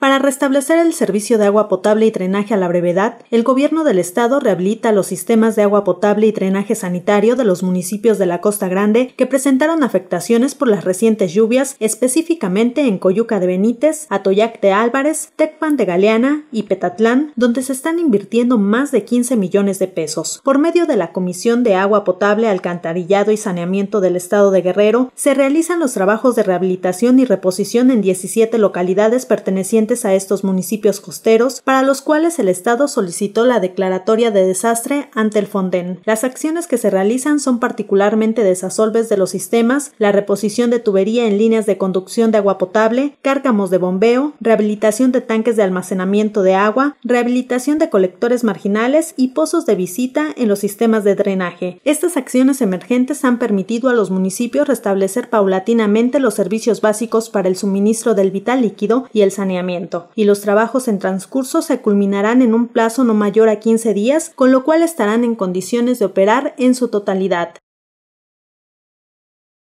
Para restablecer el servicio de agua potable y drenaje a la brevedad, el Gobierno del Estado rehabilita los sistemas de agua potable y drenaje sanitario de los municipios de la Costa Grande que presentaron afectaciones por las recientes lluvias, específicamente en Coyuca de Benítez, Atoyac de Álvarez, Tecpan de Galeana y Petatlán, donde se están invirtiendo más de 15 millones de pesos. Por medio de la Comisión de Agua Potable, Alcantarillado y Saneamiento del Estado de Guerrero, se realizan los trabajos de rehabilitación y reposición en 17 localidades pertenecientes a estos municipios costeros, para los cuales el Estado solicitó la declaratoria de desastre ante el Fonden. Las acciones que se realizan son particularmente desasolves de los sistemas, la reposición de tubería en líneas de conducción de agua potable, cárcamos de bombeo, rehabilitación de tanques de almacenamiento de agua, rehabilitación de colectores marginales y pozos de visita en los sistemas de drenaje. Estas acciones emergentes han permitido a los municipios restablecer paulatinamente los servicios básicos para el suministro del vital líquido y el saneamiento y los trabajos en transcurso se culminarán en un plazo no mayor a 15 días, con lo cual estarán en condiciones de operar en su totalidad.